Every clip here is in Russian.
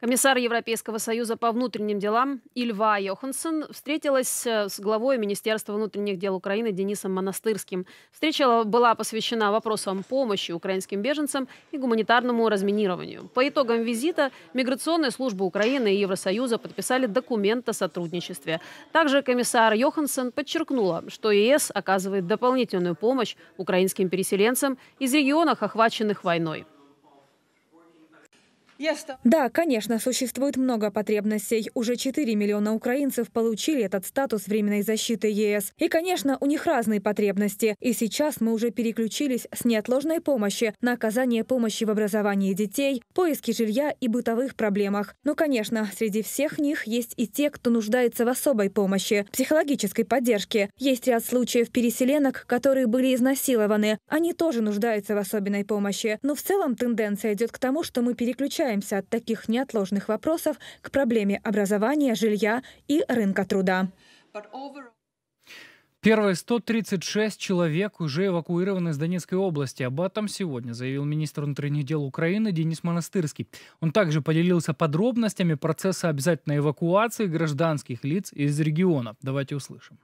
Комиссар Европейского союза по внутренним делам Ильва Йоханссон встретилась э, с главой Министерства внутренних дел Украины Денисом Монастырским. Встреча была посвящена вопросам помощи украинским беженцам и гуманитарному разминированию. По итогам визита миграционные службы Украины и Евросоюза подписали документ о сотрудничестве. Также комиссар Йоханссон подчеркнула, что ЕС оказывает дополнительную помощь украинским переселенцам из регионов, охваченных войной. Да, конечно, существует много потребностей. Уже 4 миллиона украинцев получили этот статус временной защиты ЕС. И, конечно, у них разные потребности. И сейчас мы уже переключились с неотложной помощи на оказание помощи в образовании детей, поиске жилья и бытовых проблемах. Но, конечно, среди всех них есть и те, кто нуждается в особой помощи, психологической поддержке. Есть ряд случаев переселенок, которые были изнасилованы. Они тоже нуждаются в особенной помощи. Но в целом тенденция идет к тому, что мы переключаем избавляемся от таких неотложных вопросов к проблеме образования, жилья и рынка труда. Первые 136 человек уже эвакуированы из Донецкой области. Об этом сегодня заявил министр внутренних дел Украины Денис Монастырский. Он также поделился подробностями процесса обязательной эвакуации гражданских лиц из региона. Давайте услышим.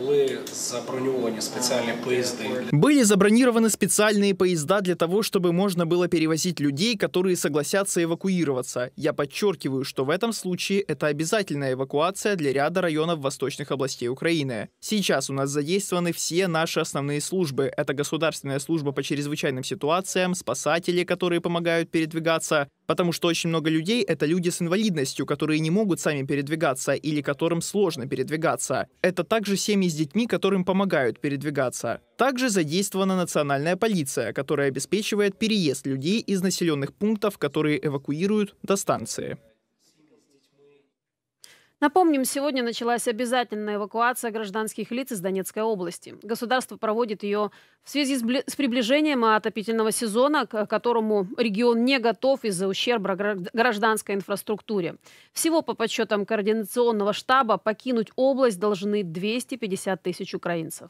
Были забронированы специальные поезда. Были забронированы специальные поезда для того, чтобы можно было перевозить людей, которые согласятся эвакуироваться. Я подчеркиваю, что в этом случае это обязательная эвакуация для ряда районов восточных областей Украины. Сейчас у нас задействованы все наши основные службы. Это Государственная служба по чрезвычайным ситуациям, спасатели, которые помогают передвигаться, Потому что очень много людей — это люди с инвалидностью, которые не могут сами передвигаться или которым сложно передвигаться. Это также семьи с детьми, которым помогают передвигаться. Также задействована национальная полиция, которая обеспечивает переезд людей из населенных пунктов, которые эвакуируют, до станции. Напомним, сегодня началась обязательная эвакуация гражданских лиц из Донецкой области. Государство проводит ее в связи с приближением отопительного сезона, к которому регион не готов из-за ущерба гражданской инфраструктуре. Всего по подсчетам координационного штаба покинуть область должны 250 тысяч украинцев.